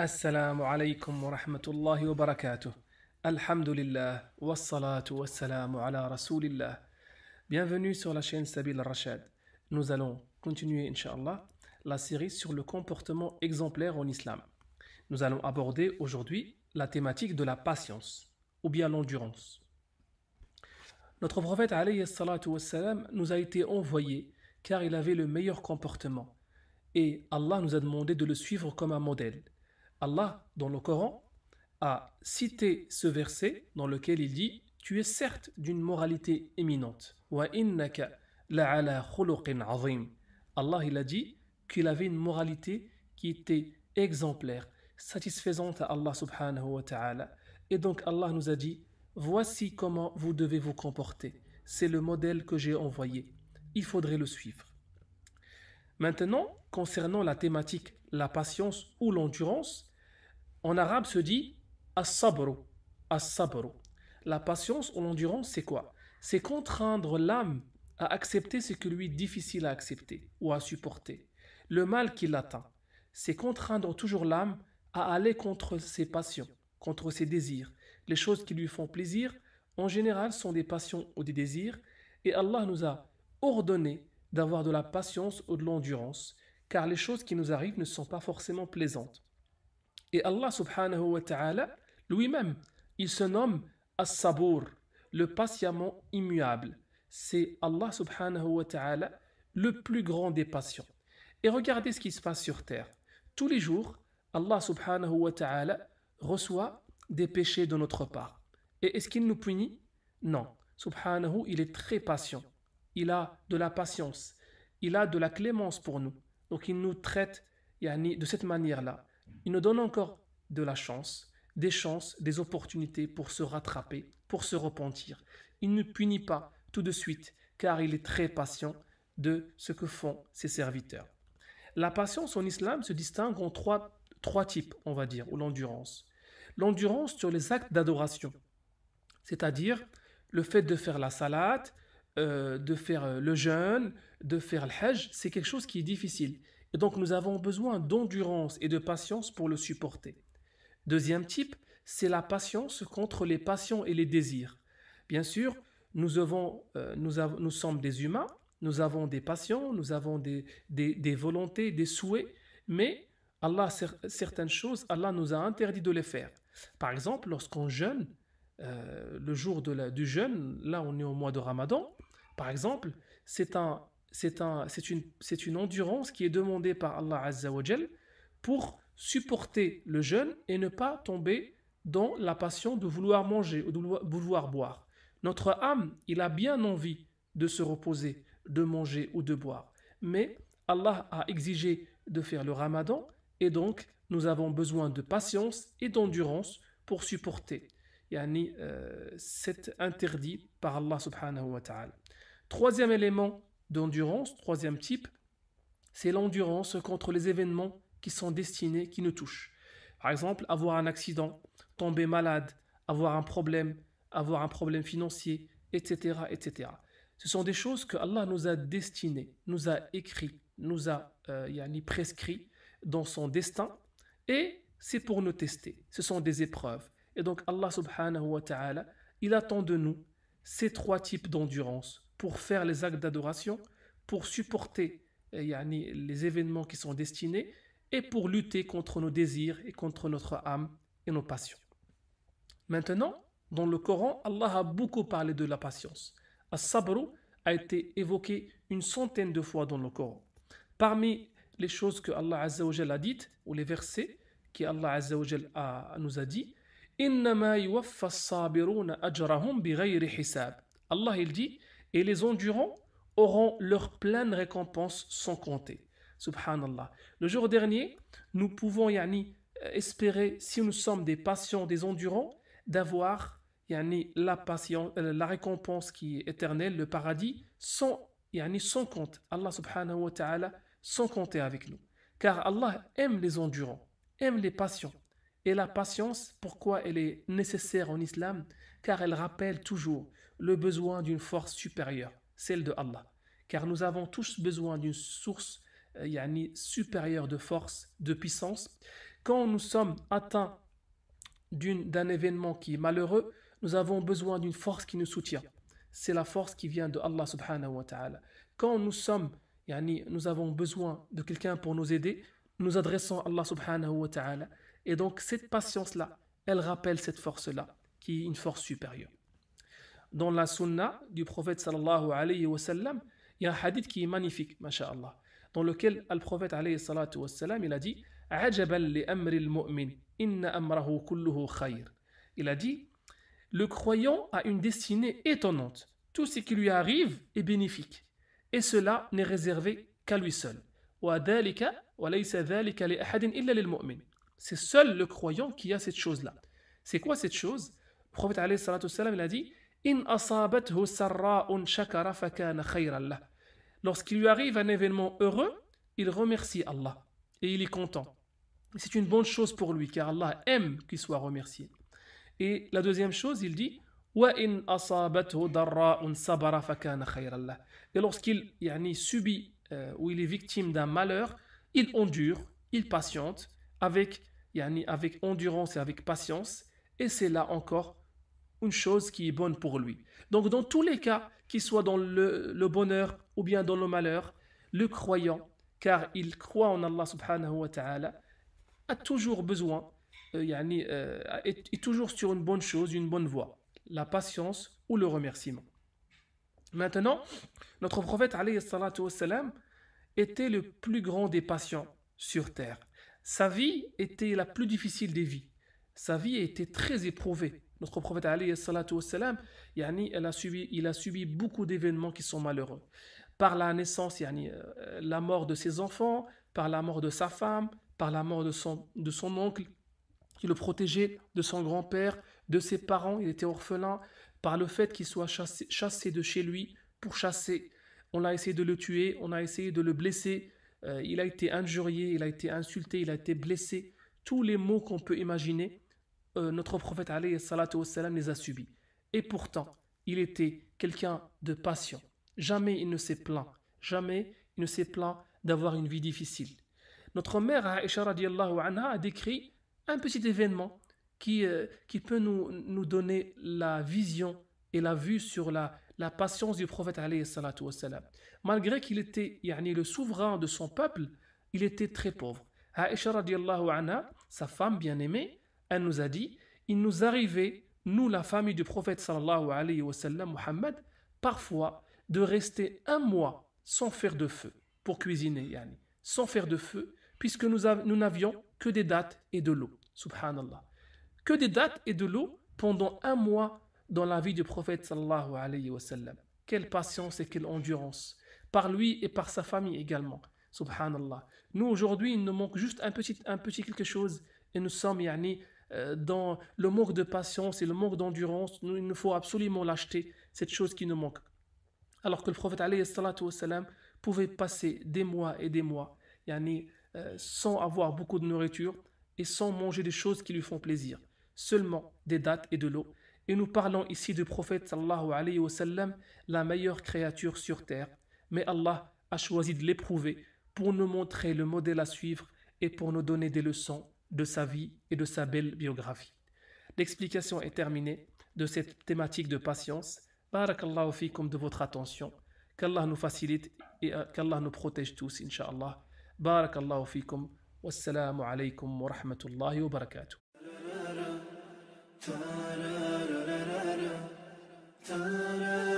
السلام wa rahmatullahi wa barakatuh Alhamdulillah wa wa ala rasulillah Bienvenue sur la chaîne Sabil Rachad. Nous allons continuer, Inch'Allah, la série sur le comportement exemplaire en islam. Nous allons aborder aujourd'hui la thématique de la patience, ou bien l'endurance. Notre prophète nous a été envoyé car il avait le meilleur comportement. Et Allah nous a demandé de le suivre comme un modèle. Allah, dans le Coran, a cité ce verset dans lequel il dit Tu es certes d'une moralité éminente. Allah, il a dit qu'il avait une moralité qui était exemplaire, satisfaisante à Allah subhanahu wa ta'ala. Et donc Allah nous a dit Voici comment vous devez vous comporter. C'est le modèle que j'ai envoyé. Il faudrait le suivre. Maintenant, concernant la thématique, la patience ou l'endurance, en arabe se dit as As-sabro ». La patience ou l'endurance, c'est quoi C'est contraindre l'âme à accepter ce que lui est difficile à accepter ou à supporter, le mal qui l'atteint. C'est contraindre toujours l'âme à aller contre ses passions, contre ses désirs, les choses qui lui font plaisir, en général, sont des passions ou des désirs, et Allah nous a ordonné d'avoir de la patience ou de l'endurance, car les choses qui nous arrivent ne sont pas forcément plaisantes. Et Allah subhanahu wa ta'ala, lui-même, il se nomme As-Sabour, le patiemment immuable. C'est Allah subhanahu wa ta'ala, le plus grand des patients. Et regardez ce qui se passe sur terre. Tous les jours, Allah subhanahu wa ta'ala reçoit des péchés de notre part. Et est-ce qu'il nous punit Non. Subhanahu, il est très patient. Il a de la patience. Il a de la clémence pour nous. Donc il nous traite de cette manière-là. Il nous donne encore de la chance, des chances, des opportunités pour se rattraper, pour se repentir. Il ne punit pas tout de suite, car il est très patient de ce que font ses serviteurs. La patience en islam se distingue en trois types, on va dire, ou l'endurance l'endurance sur les actes d'adoration, c'est-à-dire le fait de faire la salade, euh, de faire euh, le jeûne, de faire le hajj, c'est quelque chose qui est difficile. Et donc nous avons besoin d'endurance et de patience pour le supporter. Deuxième type, c'est la patience contre les passions et les désirs. Bien sûr, nous, avons, euh, nous, sommes des humains, nous avons des passions, nous avons des volontés, des souhaits, mais Allah, certaines choses, Allah nous a interdit de les faire. Par exemple, lorsqu'on jeûne, euh, le jour du jeûne, là on est au mois de Ramadan, par exemple, c'est une, endurance qui est demandée par Allah Azza pour supporter le jeûne et ne pas tomber dans la passion de vouloir manger ou de vouloir boire. Notre âme, il a bien envie de se reposer, de manger ou de boire. Mais Allah a exigé de faire le ramadan et donc, nous avons besoin de patience et d'endurance pour supporter yani, euh, cet interdit par Allah subhanahu wa ta'ala. Troisième élément d'endurance, troisième type, c'est l'endurance contre les événements qui sont destinés, qui nous touchent. Par exemple, avoir un accident, tomber malade, avoir un problème, avoir un problème financier, etc. etc. Ce sont des choses que Allah nous a destinées, nous a écrites, nous a euh, prescrit dans son destin et c'est pour nous tester. Ce sont des épreuves. Et donc Allah subhanahu wa ta'ala, il attend de nous ces trois types d'endurance pour faire les actes d'adoration, pour supporter euh, les événements qui sont destinés et pour lutter contre nos désirs et contre notre âme et nos passions. Maintenant, dans le Coran, Allah a beaucoup parlé de la patience. As-sabr a été évoqué une centaine de fois dans le Coran. Parmi les choses que Allah Azzawajal a dites, ou les versets que Allah Azzawajal nous a dit. Allah il dit, et les endurants auront leur pleine récompense sans compter. Subhanallah. Le jour dernier, nous pouvons yani, espérer, si nous sommes des patients, des endurants, d'avoir yani, la, patience, euh, la récompense qui est éternelle, le paradis, sans, yani, sans compte. Allah subhanahu wa ta'ala sans compter avec nous. Car Allah aime les endurants, aime les patients. Et la patience, pourquoi elle est nécessaire en islam Car elle rappelle toujours le besoin d'une force supérieure, celle de Allah. Car nous avons tous besoin d'une source euh, yani, supérieure de force, de puissance. Quand nous sommes atteints d'un événement qui est malheureux, nous avons besoin d'une force qui nous soutient. C'est la force qui vient de Allah subhanahu wa ta'ala. Quand nous sommes nous avons besoin de quelqu'un pour nous aider, nous adressons à Allah subhanahu wa ta'ala. Et donc cette patience-là, elle rappelle cette force-là, qui est une force supérieure. Dans la sunna du prophète sallallahu alayhi wa il y a un hadith qui est magnifique, dans lequel le prophète wa il a dit « Il a dit « Le croyant a une destinée étonnante. Tout ce qui lui arrive est bénéfique. » et cela n'est réservé qu'à lui seul. C'est seul le croyant qui a cette chose-là. C'est quoi cette chose Le prophète il a dit Lorsqu'il lui arrive un événement heureux, il remercie Allah et il est content. C'est une bonne chose pour lui car Allah aime qu'il soit remercié. Et la deuxième chose, il dit et lorsqu'il يعني, subit euh, ou il est victime d'un malheur, il endure, il patiente avec, يعني, avec endurance et avec patience, et c'est là encore une chose qui est bonne pour lui. Donc dans tous les cas, qu'il soit dans le, bonheur ou bien dans le malheur, le croyant, car il croit en Allah subhanahu wa ta'ala, a toujours besoin, يعني, euh, euh, est toujours sur une bonne chose, une bonne voie la patience ou le remerciement. Maintenant, notre prophète était le plus grand des patients sur terre. Sa vie était la plus difficile des vies. Sa vie était très éprouvée. Notre prophète والسلام, yani, elle a subi, il a subi beaucoup d'événements qui sont malheureux. Par la naissance, yani, euh, la mort de ses enfants, par la mort de sa femme, par la mort de son oncle qui le protégeait, de son grand-père, de ses parents, il était orphelin, par le fait qu'il soit chassé, de chez lui, pour chasser. On a essayé de le tuer, on a essayé de le blesser, euh, il a été injurié, il a été insulté, il a été blessé. Tous les mots qu'on peut imaginer, euh, notre prophète alayhi les a subis. Et pourtant, il était quelqu'un de patient. Jamais il ne s'est plaint. Jamais il ne s'est plaint d'avoir une vie difficile. Notre mère Aisha anha a décrit un petit événement qui, euh, qui peut nous, donner la vision et la vue sur la, la patience du prophète Malgré qu'il était yani, le souverain de son peuple, il était très pauvre. Aisha anha, sa femme bien-aimée, elle nous a dit, il nous arrivait, nous la famille du prophète sallallahu alayhi parfois de rester un mois sans faire de feu, pour cuisiner sans faire de feu, puisque nous n'avions que des dates et de l'eau. Subhanallah que des dates et de l'eau pendant un mois dans la vie du prophète sallallahu alayhi wa sallam. Quelle patience et quelle endurance, par lui et par sa famille également. Subhanallah. Nous aujourd'hui, il nous manque juste un petit, un petit quelque chose et nous sommes yani, euh, dans le manque de patience et le manque d'endurance. Il nous faut absolument l'acheter, cette chose qui nous manque. Alors que le prophète alayhi wa pouvait passer des mois et des mois yani, euh, sans avoir beaucoup de nourriture et sans manger des choses qui lui font plaisir seulement des dates et de l'eau. Et nous parlons ici du prophète la meilleure créature sur terre. Mais Allah a choisi de l'éprouver pour nous montrer le modèle à suivre et pour nous donner des leçons de sa vie et de sa belle biographie. L'explication est terminée de cette thématique de patience. Barakallahu fikum de votre attention. Qu'Allah nous facilite et euh, qu'Allah nous protège tous, inshallah. Barakallahu fikum. Wassalamu alaikum wa rahmatullahi wa barakatuh. Ta-ra-ra-ra-ra-ra. Ta-ra-ra-ra-ra-ra.